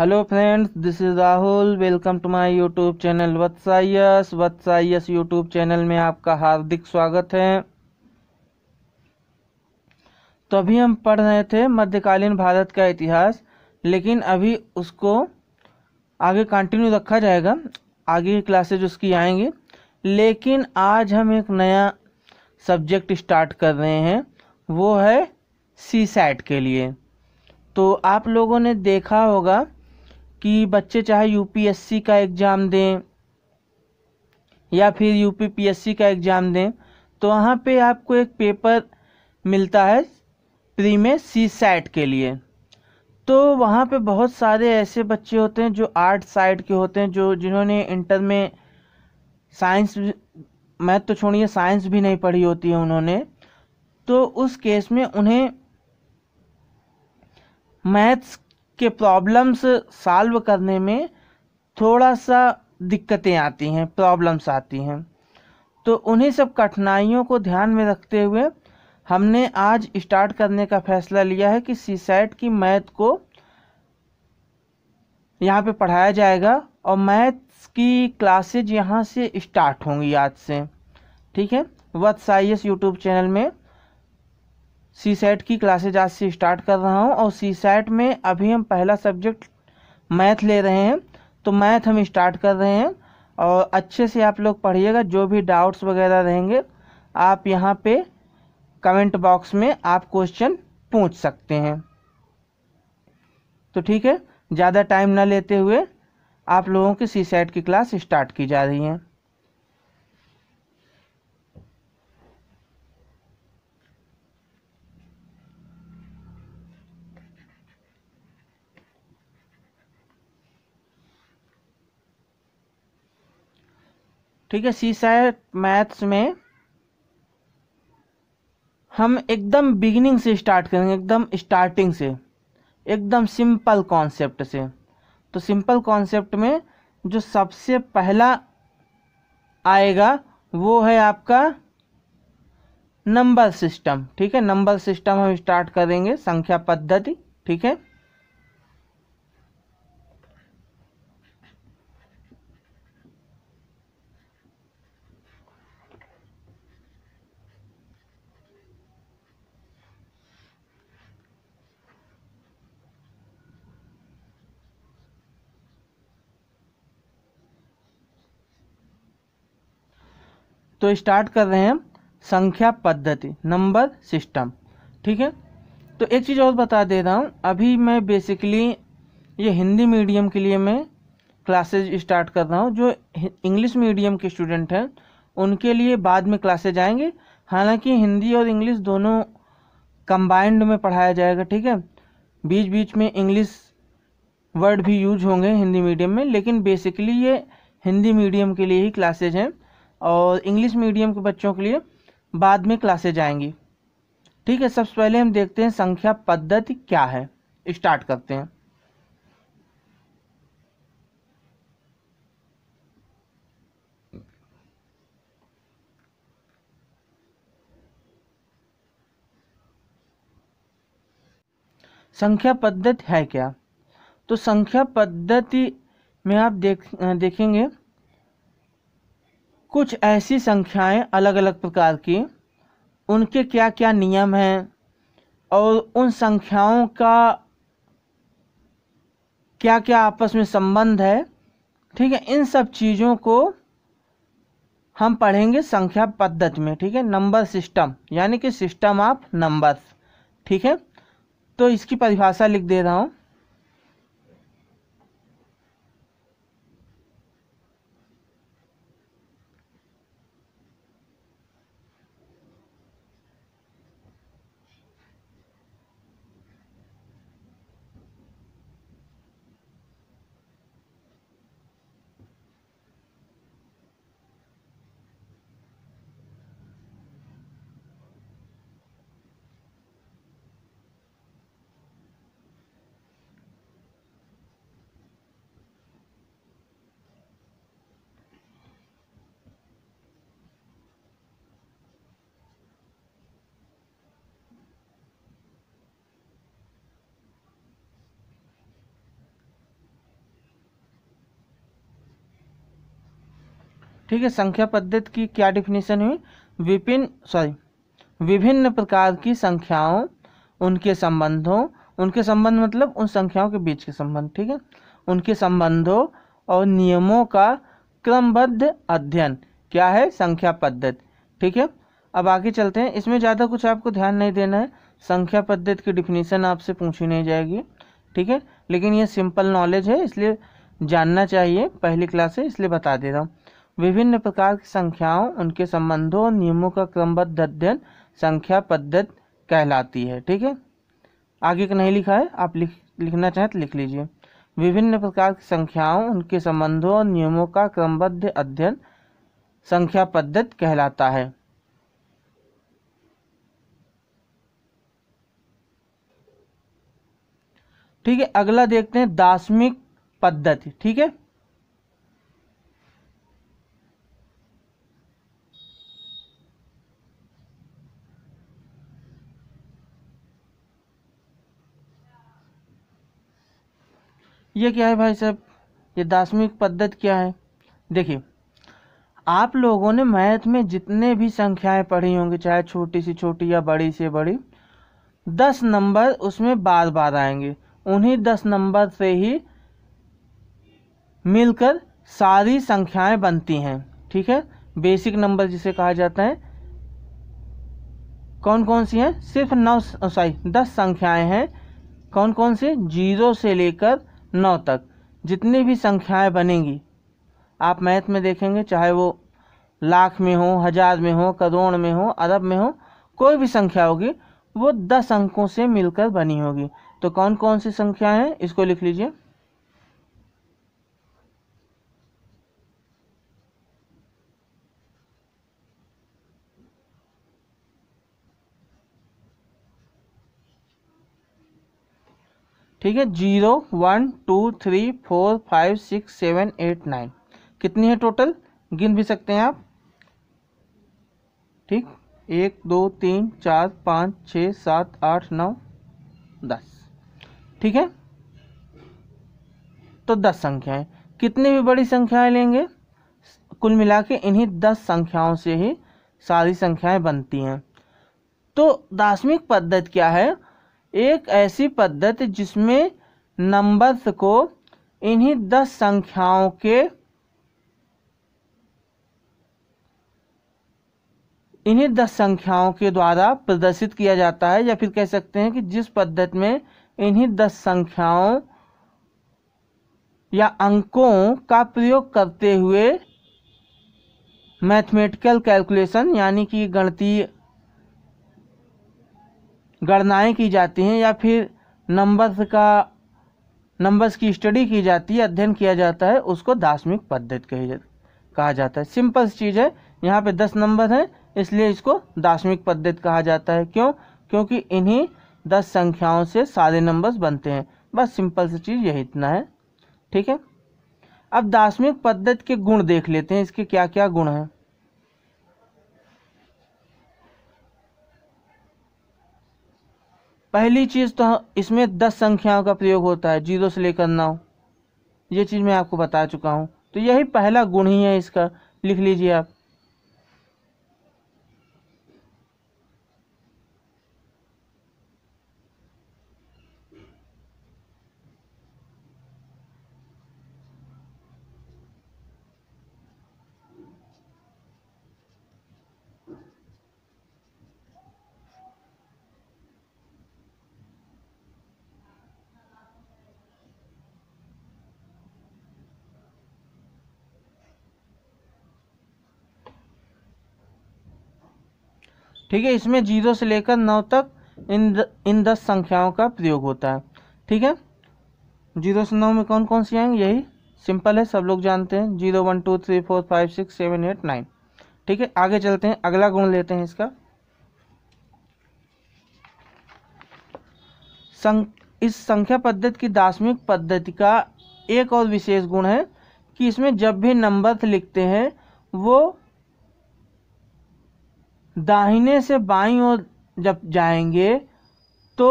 hello friends this is Rahul welcome to my YouTube channel Vatsayas Vatsayas YouTube channel में आपका हार्दिक स्वागत है तो अभी हम पढ़ रहे थे मध्यकालीन भारत का इतिहास लेकिन अभी उसको आगे कंटिन्यू रखा जाएगा आगे की क्लासेज उसकी आएंगी लेकिन आज हम एक नया सब्जेक्ट स्टार्ट कर रहे हैं वो है सी सैट के लिए तो आप लोगों ने देखा होगा कि बच्चे चाहे यूपीएससी का एग्ज़ाम दें या फिर यूपीपीएससी का एग्ज़ाम दें तो वहाँ पे आपको एक पेपर मिलता है प्री में सी सैट के लिए तो वहाँ पे बहुत सारे ऐसे बच्चे होते हैं जो आर्ट साइड के होते हैं जो जिन्होंने इंटर में साइंस मैथ तो छोड़िए साइंस भी नहीं पढ़ी होती है उन्होंने तो उस केस में उन्हें मैथ्स के प्रॉब्लम्स सॉल्व करने में थोड़ा सा दिक्कतें आती हैं प्रॉब्लम्स आती हैं तो उन्हीं सब कठिनाइयों को ध्यान में रखते हुए हमने आज स्टार्ट करने का फैसला लिया है कि सी सैट की मैथ को यहाँ पे पढ़ाया जाएगा और मैथ्स की क्लासेज यहाँ से स्टार्ट होंगी आज से ठीक है वत्स आई यूट्यूब चैनल में सी सेट की क्लासेज आज से स्टार्ट कर रहा हूँ और सी सेट में अभी हम पहला सब्जेक्ट मैथ ले रहे हैं तो मैथ हम स्टार्ट कर रहे हैं और अच्छे से आप लोग पढ़िएगा जो भी डाउट्स वगैरह रहेंगे आप यहाँ पे कमेंट बॉक्स में आप क्वेश्चन पूछ सकते हैं तो ठीक है ज़्यादा टाइम ना लेते हुए आप लोगों की सी सेट की क्लास स्टार्ट की जा रही है ठीक है सी सैट मैथ्स में हम एकदम बिगिनिंग से स्टार्ट करेंगे एकदम स्टार्टिंग से एकदम सिंपल कॉन्सेप्ट से तो सिंपल कॉन्सेप्ट में जो सबसे पहला आएगा वो है आपका नंबर सिस्टम ठीक है नंबर सिस्टम हम स्टार्ट करेंगे संख्या पद्धति ठीक है तो स्टार्ट कर रहे हैं संख्या पद्धति नंबर सिस्टम ठीक है तो एक चीज़ और बता दे रहा हूँ अभी मैं बेसिकली ये हिंदी मीडियम के लिए मैं क्लासेज स्टार्ट कर रहा हूँ जो इंग्लिश मीडियम के स्टूडेंट हैं उनके लिए बाद में क्लासेज आएंगे हालांकि हिंदी और इंग्लिश दोनों कंबाइंड में पढ़ाया जाएगा ठीक है बीच बीच में इंग्लिश वर्ड भी यूज होंगे हिंदी मीडियम में लेकिन बेसिकली ये हिंदी मीडियम के लिए ही क्लासेज हैं और इंग्लिश मीडियम के बच्चों के लिए बाद में क्लासेज जाएंगी ठीक है सबसे पहले हम देखते हैं संख्या पद्धति क्या है स्टार्ट करते हैं संख्या पद्धति है क्या तो संख्या पद्धति में आप देख देखेंगे कुछ ऐसी संख्याएं अलग अलग प्रकार की उनके क्या क्या नियम हैं और उन संख्याओं का क्या क्या आपस में संबंध है ठीक है इन सब चीज़ों को हम पढ़ेंगे संख्या पद्धति में ठीक है नंबर सिस्टम यानी कि सिस्टम ऑफ नंबर्स ठीक है तो इसकी परिभाषा लिख दे रहा हूँ ठीक है संख्या पद्धति की क्या डिफिनीशन हुई विपिन सॉरी विभिन्न प्रकार की संख्याओं उनके संबंधों उनके संबंध मतलब उन संख्याओं के बीच के संबंध ठीक है उनके संबंधों और नियमों का क्रमबद्ध अध्ययन क्या है संख्या पद्धति ठीक है अब आगे चलते हैं इसमें ज़्यादा कुछ आपको ध्यान नहीं देना है संख्या पद्धति की डिफिनीसन आपसे पूछी नहीं जाएगी ठीक है लेकिन ये सिंपल नॉलेज है इसलिए जानना चाहिए पहली क्लास है इसलिए बता दे रहा हूँ विभिन्न प्रकार की संख्याओं उनके संबंधों और नियमों का क्रमबद्ध अध्ययन संख्या पद्धत कहलाती है ठीक है आगे का नहीं लिखा है आप लिख लिखना चाहें तो लिख लीजिए विभिन्न प्रकार की संख्याओं उनके संबंधों और नियमों का क्रमबद्ध अध्ययन संख्या पद्धत कहलाता है ठीक है अगला देखते हैं दार्शनिक पद्धति ठीक है ये क्या है भाई साहब ये दार्शनिक पद्धति क्या है देखिए आप लोगों ने मैथ में जितने भी संख्याएं पढ़ी होंगी चाहे छोटी सी छोटी या बड़ी से बड़ी दस नंबर उसमें बार बार आएंगे उन्हीं दस नंबर से ही मिलकर सारी संख्याएं बनती हैं ठीक है बेसिक नंबर जिसे कहा जाता है कौन कौन सी हैं सिर्फ नौ सॉरी दस संख्याएं हैं कौन कौन से जीरो से लेकर नौ तक जितनी भी संख्याएं बनेंगी आप मैथ में देखेंगे चाहे वो लाख में हो हजार में हो करोड़ में हो अरब में हो कोई भी संख्या होगी वो दस अंकों से मिलकर बनी होगी तो कौन कौन सी संख्या है इसको लिख लीजिए ठीक है zero one two three four five six seven eight nine कितनी है टोटल गिन भी सकते हैं आप ठीक एक दो तीन चार पाँच छः सात आठ नौ दस ठीक है तो दस संख्याएं कितनी भी बड़ी संख्याएं लेंगे कुल मिला के इन्हीं दस संख्याओं से ही सारी संख्याएं बनती हैं तो दार्शनिक पद्धति क्या है एक ऐसी पद्धति जिसमें नंबर्स को इन्हीं दस संख्याओं के इन्हीं दस संख्याओं के द्वारा प्रदर्शित किया जाता है या फिर कह सकते हैं कि जिस पद्धति में इन्हीं दस संख्याओं या अंकों का प्रयोग करते हुए मैथमेटिकल कैलकुलेशन यानी कि गणती गणनाएँ की जाती हैं या फिर नंबर्स का नंबर्स की स्टडी की जाती है अध्ययन किया जाता है उसको दार्शनिक पद्धति कही जा, कहा जाता है सिंपल चीज़ है यहाँ पे दस नंबर हैं इसलिए इसको दार्शनिक पद्धति कहा जाता है क्यों क्योंकि इन्हीं दस संख्याओं से सारे नंबर्स बनते हैं बस सिंपल सी चीज़ यही इतना है ठीक है अब दार्शनिक पद्धति के गुण देख लेते हैं इसके क्या क्या गुण हैं पहली चीज़ तो इसमें दस संख्याओं का प्रयोग होता है जीरो से लेकर नौ ये चीज़ मैं आपको बता चुका हूँ तो यही पहला गुण ही है इसका लिख लीजिए आप ठीक है इसमें जीरो से लेकर नौ तक इन द, इन दस संख्याओं का प्रयोग होता है ठीक है जीरो से नौ में कौन कौन सी आएंगे यही सिंपल है सब लोग जानते हैं zero one two three four five six seven eight nine ठीक है आगे चलते हैं अगला गुण लेते हैं इसका सं, इस संख्या पद्धति की दार्शनिक पद्धति का एक और विशेष गुण है कि इसमें जब भी नंबर लिखते हैं वो दाहिने से बाईं ओर जब जाएंगे तो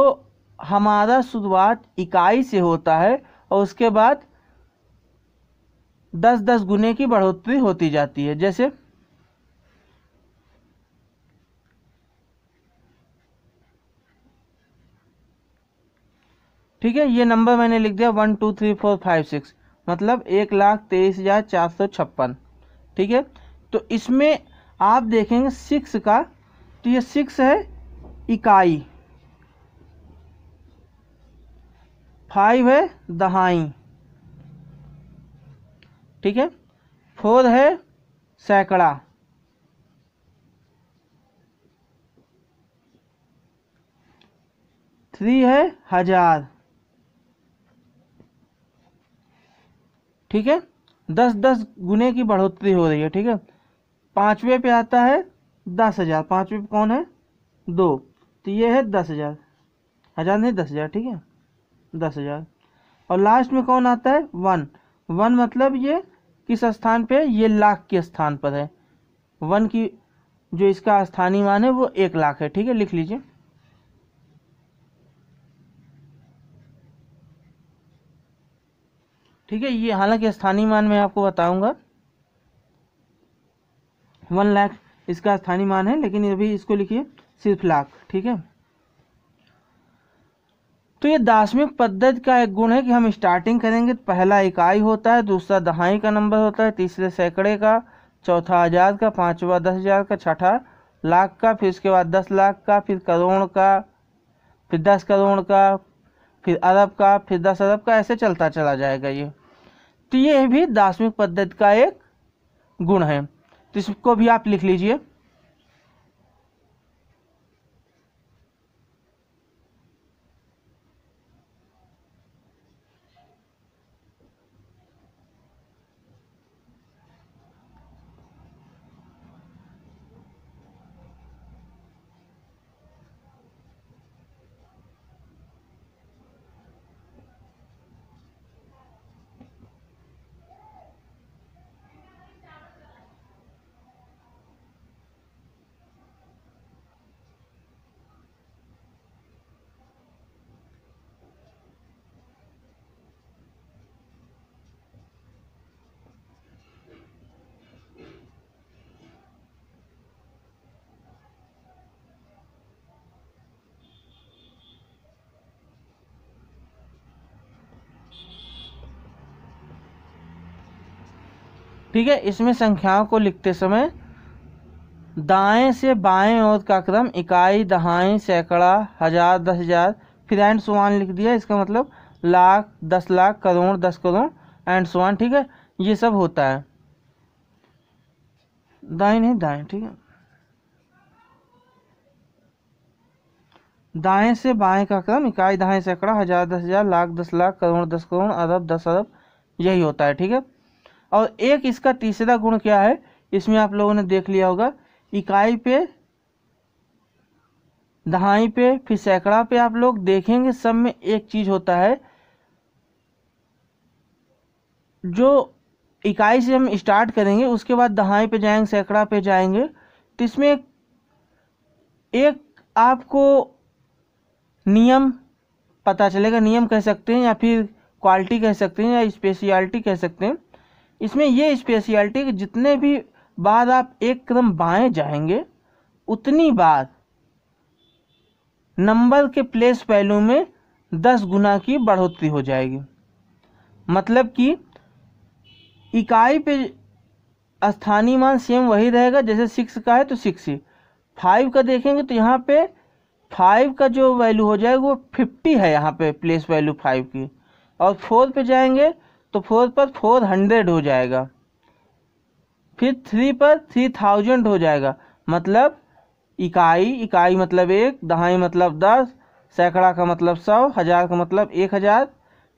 हमारा शुरुआत इकाई से होता है और उसके बाद दस दस गुने की बढ़ोतरी होती जाती है जैसे ठीक है ये नंबर मैंने लिख दिया one two three four five six मतलब एक लाख तेईस हज़ार चार सौ छप्पन ठीक है तो इसमें आप देखेंगे सिक्स का तो ये सिक्स है इकाई फाइव है दहाई ठीक है फोर है सैकड़ा थ्री है हजार ठीक है दस दस गुने की बढ़ोतरी हो रही है ठीक है पाँचवें पे आता है दस हज़ार पाँचवें पे कौन है दो तो ये है दस हज़ार हज़ार नहीं दस हज़ार ठीक है दस हज़ार और लास्ट में कौन आता है वन वन मतलब ये किस स्थान पे ये लाख के स्थान पर है वन की जो इसका स्थानीय मान है वो एक लाख है ठीक है लिख लीजिए ठीक है ये हालांकि स्थानीय मान मैं आपको बताऊंगा वन लाख इसका स्थानीय मान है लेकिन अभी इसको लिखिए सिर्फ लाख ठीक है तो ये दार्शनिक पद्धति का एक गुण है कि हम स्टार्टिंग करेंगे तो पहला इकाई होता है दूसरा दहाई का नंबर होता है तीसरे सैकड़े का चौथा हज़ार का पाँचवा दस हज़ार का छठा लाख का फिर उसके बाद दस लाख का फिर करोड़ का फिर दस करोड़ का फिर अरब का फिर दस अरब का ऐसे चलता चला जाएगा ये तो ये भी दार्शनिक पद्धति का एक गुण है तो इसको भी आप लिख लीजिए ठीक है इसमें संख्याओं को लिखते समय दाएं से बाएं ओर का क्रम इकाई दहाई सैकड़ा हजार दस हजार फिर एंड सुवान लिख दिया इसका मतलब लाख दस लाख करोड़ दस करोड़ एंड सुवान ठीक है ये सब होता है दाएं नहीं दाएं ठीक है दाएं से बाएं का क्रम इकाई दहाई सैकड़ा हजार दस हजार लाख दस लाख करोड़ दस करोड़ अरब दस अरब यही होता है ठीक है और एक इसका तीसरा गुण क्या है इसमें आप लोगों ने देख लिया होगा इकाई पे दहाई पे फिर सैकड़ा पे आप लोग देखेंगे सब में एक चीज होता है जो इकाई से हम स्टार्ट करेंगे उसके बाद दहाई पे जाएंगे सैकड़ा पे जाएंगे तो इसमें एक, आपको नियम पता चलेगा नियम कह सकते हैं या फिर क्वालिटी कह सकते हैं या स्पेशलिटी कह सकते हैं इसमें ये स्पेशलिटी कि जितने भी बाद आप एक क्रम बाएं जाएंगे उतनी बार नंबर के प्लेस वैल्यू में दस गुना की बढ़ोतरी हो जाएगी मतलब कि इकाई पे स्थानीय मान सेम वही रहेगा जैसे सिक्स का है तो सिक्स ही फाइव का देखेंगे तो यहाँ पे फाइव का जो वैल्यू हो जाएगा वो फिफ्टी है यहाँ पे प्लेस वैल्यू फाइव की और फोर पे जाएंगे तो फोर पर फोर हंड्रेड हो जाएगा फिर थ्री पर थ्री थाउजेंड हो जाएगा मतलब इकाई इकाई मतलब एक दहाई मतलब दस सैकड़ा का मतलब सौ हज़ार का मतलब एक हज़ार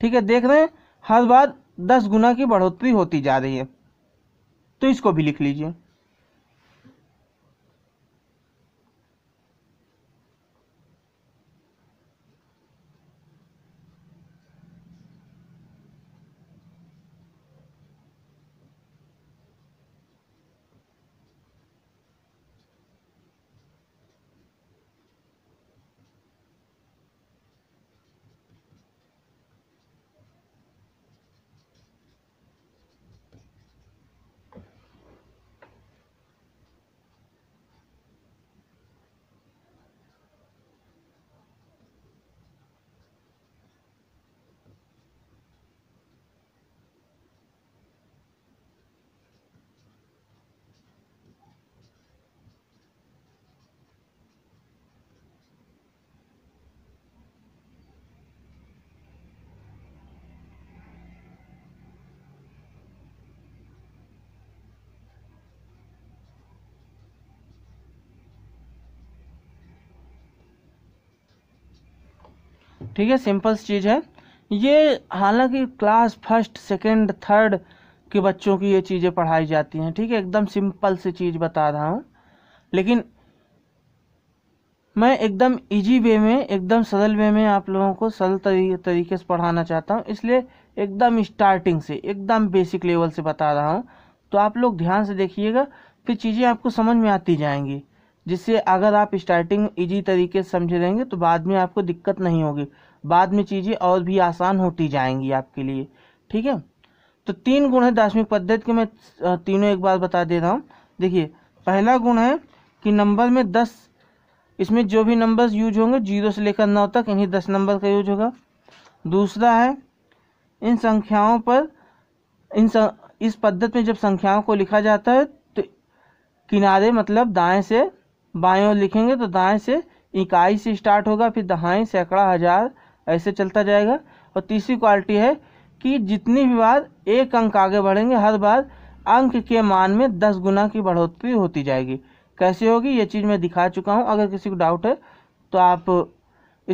ठीक है देख रहे हैं हर बार दस गुना की बढ़ोतरी होती जा रही है तो इसको भी लिख लीजिए ठीक है सिंपल चीज़ है ये हालांकि क्लास फर्स्ट सेकेंड थर्ड के बच्चों की ये चीज़ें पढ़ाई जाती हैं ठीक है एकदम सिंपल सी चीज़ बता रहा हूँ लेकिन मैं एकदम इजी वे में एकदम सरल वे में आप लोगों को सरल तरी, तरीके से पढ़ाना चाहता हूँ इसलिए एकदम स्टार्टिंग से एकदम बेसिक लेवल से बता रहा हूँ तो आप लोग ध्यान से देखिएगा फिर चीज़ें आपको समझ में आती जाएंगी जिससे अगर आप स्टार्टिंग इजी तरीके से समझे रहेंगे तो बाद में आपको दिक्कत नहीं होगी बाद में चीज़ें और भी आसान होती जाएंगी आपके लिए ठीक है तो तीन गुण है दार्शनिक पद्धति के मैं तीनों एक बार बता दे रहा हूँ देखिए पहला गुण है कि नंबर में दस इसमें जो भी नंबर्स यूज होंगे जीरो से लेकर नौ तक इन्हीं दस नंबर का यूज होगा दूसरा है इन संख्याओं पर इन सं, इस पद्धति में जब संख्याओं को लिखा जाता है तो किनारे मतलब दाएं से बाएं ओर लिखेंगे तो दाएं से इकाई से स्टार्ट होगा फिर दहाई सैकड़ा हज़ार ऐसे चलता जाएगा और तीसरी क्वालिटी है कि जितनी भी बार एक अंक आगे बढ़ेंगे हर बार अंक के मान में दस गुना की बढ़ोतरी होती जाएगी कैसे होगी ये चीज़ मैं दिखा चुका हूँ अगर किसी को डाउट है तो आप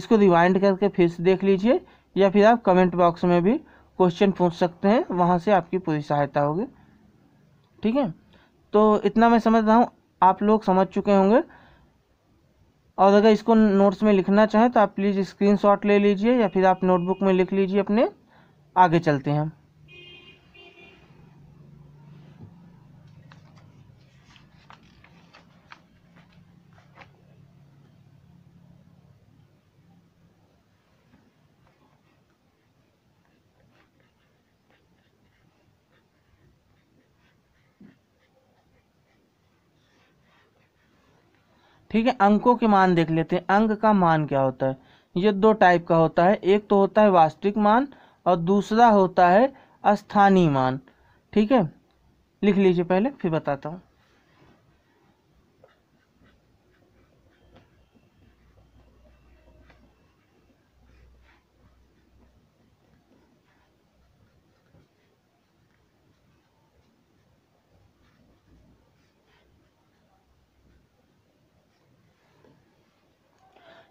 इसको रिवाइंड करके फिर से देख लीजिए या फिर आप कमेंट बॉक्स में भी क्वेश्चन पूछ सकते हैं वहाँ से आपकी पूरी सहायता होगी ठीक है तो इतना मैं समझ रहा हूँ आप लोग समझ चुके होंगे और अगर इसको नोट्स में लिखना चाहें तो आप प्लीज़ स्क्रीनशॉट ले लीजिए या फिर आप नोटबुक में लिख लीजिए अपने आगे चलते हैं ठीक है अंकों के मान देख लेते हैं अंक का मान क्या होता है ये दो टाइप का होता है एक तो होता है वास्तविक मान और दूसरा होता है स्थानीय मान ठीक है लिख लीजिए पहले फिर बताता हूँ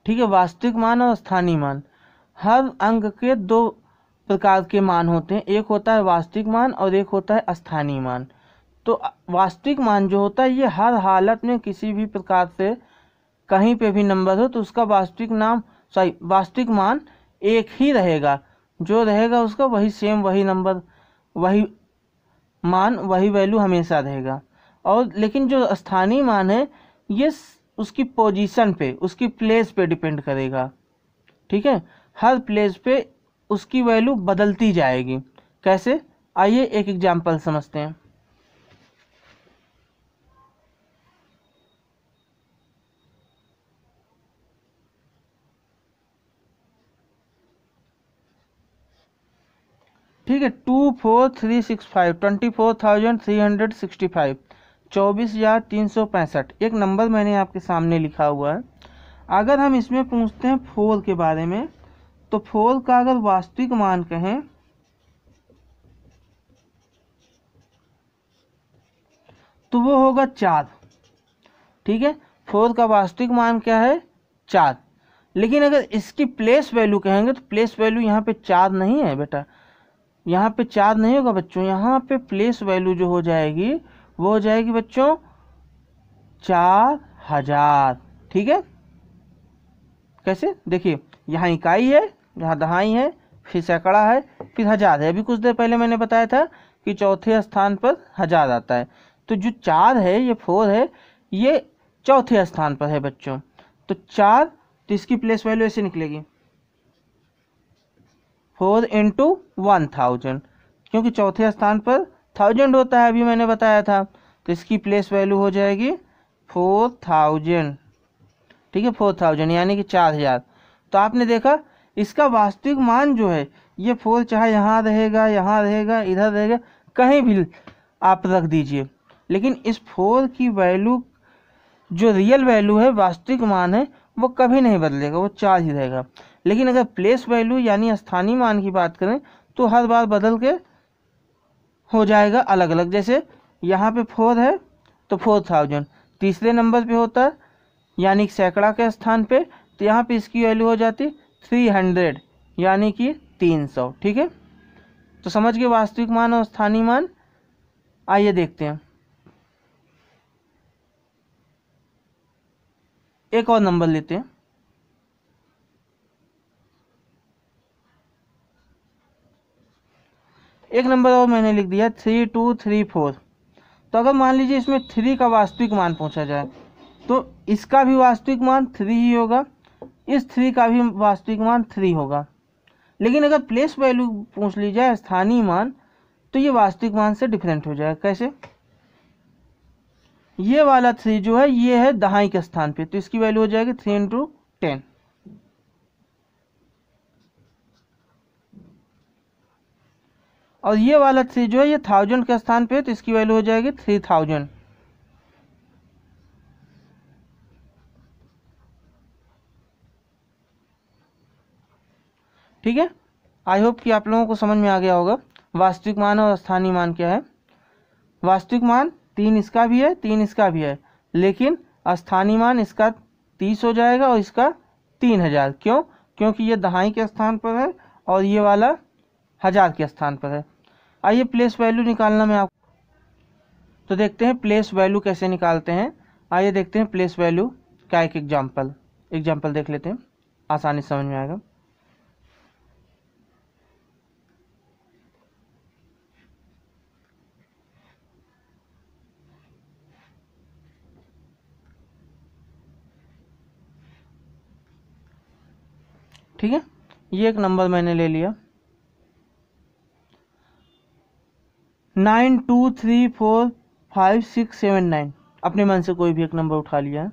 ठीक है वास्तविक मान और स्थानीय मान हर अंक के दो प्रकार के मान होते हैं एक होता है वास्तविक मान और एक होता है स्थानीय मान तो वास्तविक मान जो होता है ये हर हालत में किसी भी प्रकार से कहीं पे भी नंबर हो तो उसका वास्तविक नाम सॉरी वास्तविक मान एक ही रहेगा जो रहेगा उसका वही सेम वही नंबर वही मान वही वैल्यू हमेशा रहेगा और लेकिन जो स्थानीय मान है ये उसकी पोजीशन पे उसकी प्लेस पे डिपेंड करेगा ठीक है हर प्लेस पे उसकी वैल्यू बदलती जाएगी कैसे आइए एक एग्जाम्पल समझते हैं ठीक है two four three six five twenty four thousand three hundred sixty five चौबीस हज़ार तीन सौ पैंसठ एक नंबर मैंने आपके सामने लिखा हुआ है अगर हम इसमें पूछते हैं फोर के बारे में तो फोर का अगर वास्तविक मान कहें तो वो होगा चार ठीक है फोर का वास्तविक मान क्या है चार लेकिन अगर इसकी प्लेस वैल्यू कहेंगे तो प्लेस वैल्यू यहाँ पे चार नहीं है बेटा यहाँ पे चार नहीं होगा बच्चों यहाँ पे प्लेस वैल्यू जो हो जाएगी वो हो जाएगी बच्चों चार हजार ठीक है कैसे देखिए यहाँ इकाई है यहाँ दहाई है फिर सैकड़ा है फिर हजार है अभी कुछ देर पहले मैंने बताया था कि चौथे स्थान पर हजार आता है तो जो चार है ये फोर है ये चौथे स्थान पर है बच्चों तो चार तो इसकी प्लेस वैल्यू ऐसे निकलेगी फोर इंटू वन थाउजेंड क्योंकि चौथे स्थान पर थाउजेंड होता है अभी मैंने बताया था तो इसकी प्लेस वैल्यू हो जाएगी फोर थाउजेंड ठीक है फोर थाउजेंड यानी कि चार हज़ार तो आपने देखा इसका वास्तविक मान जो है ये फोर चाहे यहाँ रहेगा यहाँ रहेगा इधर रहेगा कहीं भी आप रख दीजिए लेकिन इस फोर की वैल्यू जो रियल वैल्यू है वास्तविक मान है वो कभी नहीं बदलेगा वो चार ही रहेगा लेकिन अगर प्लेस वैल्यू यानी स्थानीय मान की बात करें तो हर बार बदल के हो जाएगा अलग अलग जैसे यहाँ पे फोर है तो फोर थाउजेंड तीसरे नंबर पे होता है यानी कि सैकड़ा के स्थान पे तो यहाँ पे इसकी वैल्यू हो जाती थ्री हंड्रेड यानी कि तीन सौ ठीक है तो समझ के वास्तविक मान और स्थानीय मान आइए देखते हैं एक और नंबर लेते हैं एक नंबर और मैंने लिख दिया थ्री टू थ्री फोर तो अगर मान लीजिए इसमें थ्री का वास्तविक मान पूछा जाए तो इसका भी वास्तविक मान थ्री ही होगा इस थ्री का भी वास्तविक मान थ्री होगा लेकिन अगर प्लेस वैल्यू पूछ ली जाए स्थानीय मान तो ये वास्तविक मान से डिफरेंट हो जाएगा कैसे ये वाला थ्री जो है ये है दहाई के स्थान पे तो इसकी वैल्यू हो जाएगी थ्री इंटू टेन और ये वाला थ्री जो है ये थाउजेंड के स्थान पे तो इसकी वैल्यू हो जाएगी थ्री थाउजेंड ठीक है आई होप कि आप लोगों को समझ में आ गया होगा वास्तविक मान और स्थानीय मान क्या है वास्तविक मान तीन इसका भी है तीन इसका भी है लेकिन स्थानीय मान इसका तीस हो जाएगा और इसका तीन हज़ार क्यों क्योंकि ये दहाई के स्थान पर है और ये वाला हज़ार के स्थान पर है आइए प्लेस वैल्यू निकालना मैं आपको तो देखते हैं प्लेस वैल्यू कैसे निकालते हैं आइए देखते हैं प्लेस वैल्यू का एक एग्जाम्पल एग्जाम्पल देख लेते हैं आसानी समझ में आएगा ठीक है ये एक नंबर मैंने ले लिया nine two three four five six seven nine अपने मन से कोई भी एक नंबर उठा लिया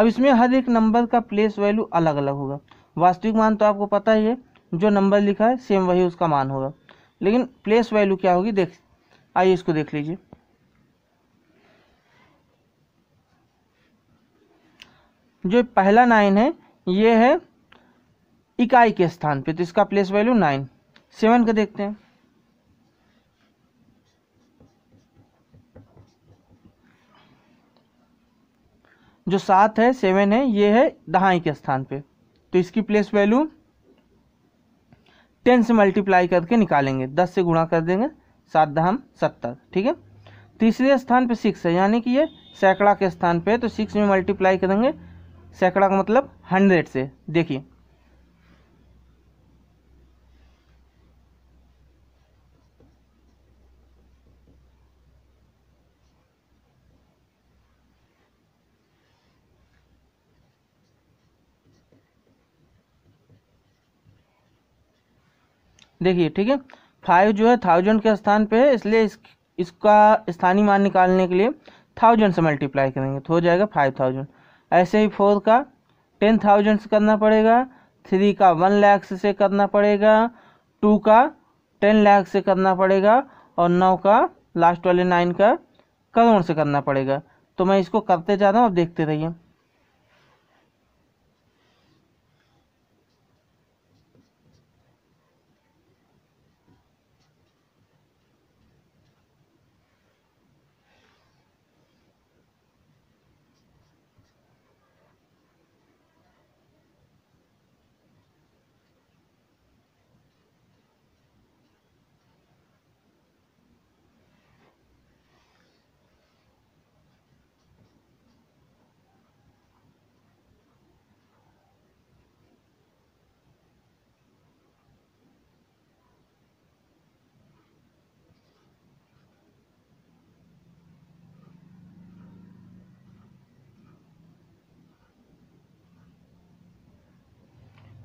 अब इसमें हर एक नंबर का प्लेस वैल्यू अलग अलग होगा वास्तविक मान तो आपको पता ही है जो नंबर लिखा है सेम वही उसका मान होगा लेकिन प्लेस वैल्यू क्या होगी देख आइए इसको देख लीजिए जो पहला नाइन है ये है इकाई के स्थान पे तो इसका प्लेस वैल्यू नाइन सेवन का देखते हैं जो सात है सेवन है ये है दहाई के स्थान पे तो इसकी प्लेस वैल्यू टेन से मल्टीप्लाई करके निकालेंगे दस से गुणा कर देंगे सात दहम सत्तर ठीक है तीसरे स्थान पे सिक्स है यानी कि ये सैकड़ा के स्थान पे है तो सिक्स में मल्टीप्लाई करेंगे सैकड़ा का मतलब हंड्रेड से देखिए देखिए ठीक है फाइव जो है थाउजेंड के स्थान पे है इसलिए इस, इसका स्थानीय मान निकालने के लिए थाउजेंड से मल्टीप्लाई करेंगे तो हो जाएगा फाइव थाउजेंड ऐसे ही फोर का टेन थाउजेंड से करना पड़ेगा थ्री का वन लैक्स से करना पड़ेगा टू का टेन लैक्स से करना पड़ेगा और नौ का लास्ट वाले नाइन का करोड़ से करना पड़ेगा तो मैं इसको करते जा रहा हूँ आप देखते रहिए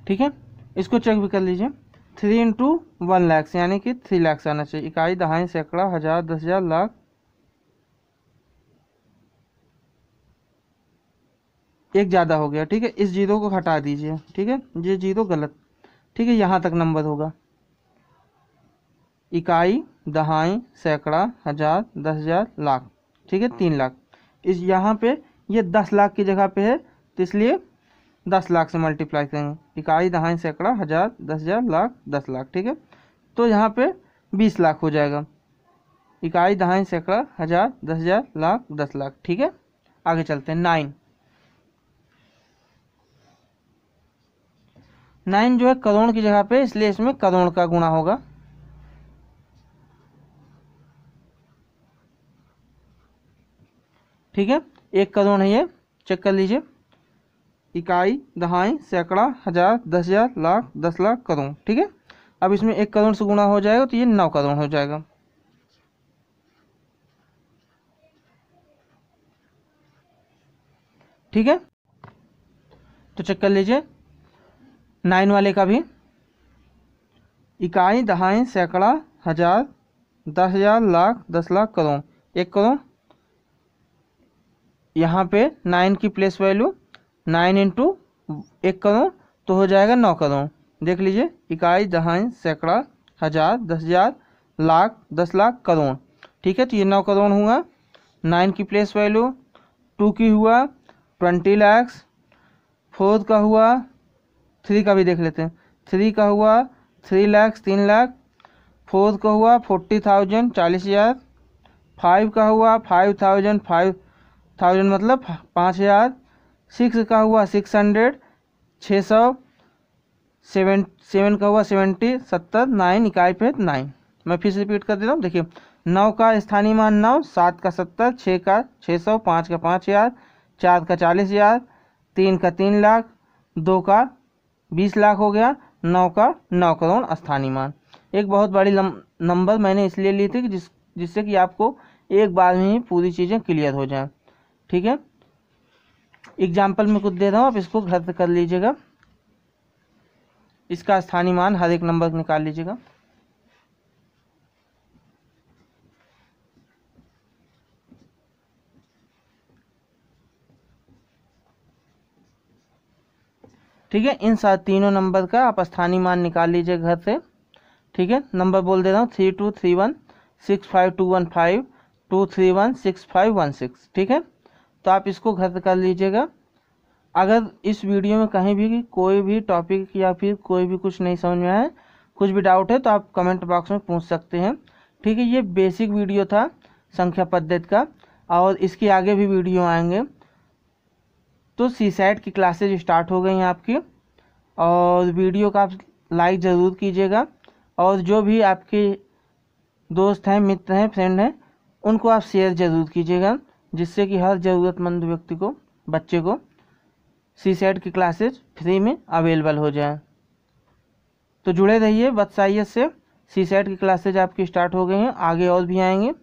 ठीक है इसको चेक भी कर लीजिए थ्री इंटू वन लैक्स यानी कि थ्री लैक्स आना चाहिए इकाई दहाई सैकड़ा हज़ार दस हज़ार लाख एक ज़्यादा हो गया ठीक है इस जीरो को हटा दीजिए ठीक है ये जीरो गलत ठीक है यहाँ तक नंबर होगा इकाई दहाई सैकड़ा हज़ार दस हज़ार लाख ठीक है तीन लाख इस यहाँ पे ये यह दस लाख की जगह पे है तो इसलिए दस लाख से मल्टीप्लाई करेंगे इकाई दहाई सैकड़ा हज़ार दस हज़ार लाख दस लाख ठीक है तो यहाँ पे बीस लाख हो जाएगा इकाई दहाई सैकड़ा हज़ार दस हज़ार लाख दस लाख ठीक है आगे चलते हैं नाइन नाइन जो है करोड़ की जगह पे इसलिए इसमें करोड़ का गुणा होगा ठीक है एक करोड़ है ये चेक कर लीजिए इकाई दहाई सैकड़ा हजार दस हजार लाख दस लाख करोड़ ठीक है अब इसमें एक करोड़ से गुणा हो जाएगा तो ये नौ करोड़ हो जाएगा ठीक है तो चेक कर लीजिए नाइन वाले का भी इकाई दहाई सैकड़ा हजार दस हजार लाख दस लाख करोड़ एक करोड़ यहाँ पे नाइन की प्लेस वैल्यू नाइन इंटू एक करो तो हो जाएगा नौ करो देख लीजिए इकाई दहाई सैकड़ा हज़ार दस हज़ार लाख दस लाख करोड़ ठीक है तो ये नौ करोड़ हुआ नाइन की प्लेस वैल्यू टू की हुआ ट्वेंटी लैक्स फोर का हुआ थ्री का भी देख लेते हैं थ्री का हुआ थ्री लैक्स तीन लाख फोर का हुआ फोर्टी थाउजेंड चालीस हज़ार फाइव का हुआ फाइव थाउजेंड फाइव थाउजेंड मतलब पाँच हज़ार सिक्स का हुआ सिक्स हंड्रेड छः सौ सेवन सेवन का हुआ सेवेंटी सत्तर नाइन इकाई पे नाइन मैं फिर से रिपीट कर दे रहा हूँ देखिए नौ का स्थानीय मान नौ सात का सत्तर छः का छः सौ पाँच का पाँच हज़ार चार का चालीस हज़ार तीन का तीन लाख दो का बीस लाख हो गया नौ का नौ करोड़ स्थानीय मान एक बहुत बड़ी नंबर मैंने इसलिए ली थी कि जिस जिससे कि आपको एक बार में ही पूरी चीज़ें क्लियर हो जाए ठीक है एग्जाम्पल में कुछ दे रहा हूँ आप इसको घर कर लीजिएगा इसका स्थानीय मान हर एक नंबर निकाल लीजिएगा ठीक है इन सात तीनों नंबर का आप स्थानीय मान निकाल लीजिए घर से ठीक है नंबर बोल दे रहा हूँ three two three one six five two one five two three one six five one six ठीक है तो आप इसको घर कर लीजिएगा अगर इस वीडियो में कहीं भी कोई भी टॉपिक या फिर कोई भी कुछ नहीं समझ में आए कुछ भी डाउट है तो आप कमेंट बॉक्स में पूछ सकते हैं ठीक है ये बेसिक वीडियो था संख्या पद्धति का और इसके आगे भी वीडियो आएंगे तो सी सैट की क्लासेज स्टार्ट हो गई हैं आपकी और वीडियो का आप लाइक ज़रूर कीजिएगा और जो भी आपके दोस्त हैं मित्र हैं फ्रेंड हैं उनको आप शेयर ज़रूर कीजिएगा जिससे कि हर ज़रूरतमंद व्यक्ति को बच्चे को सी सेट e की क्लासेज फ्री में अवेलेबल हो जाए तो जुड़े रहिए वत्साइयत से सी सेट e की क्लासेज आपकी स्टार्ट हो गई हैं आगे और भी आएंगे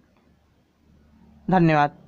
धन्यवाद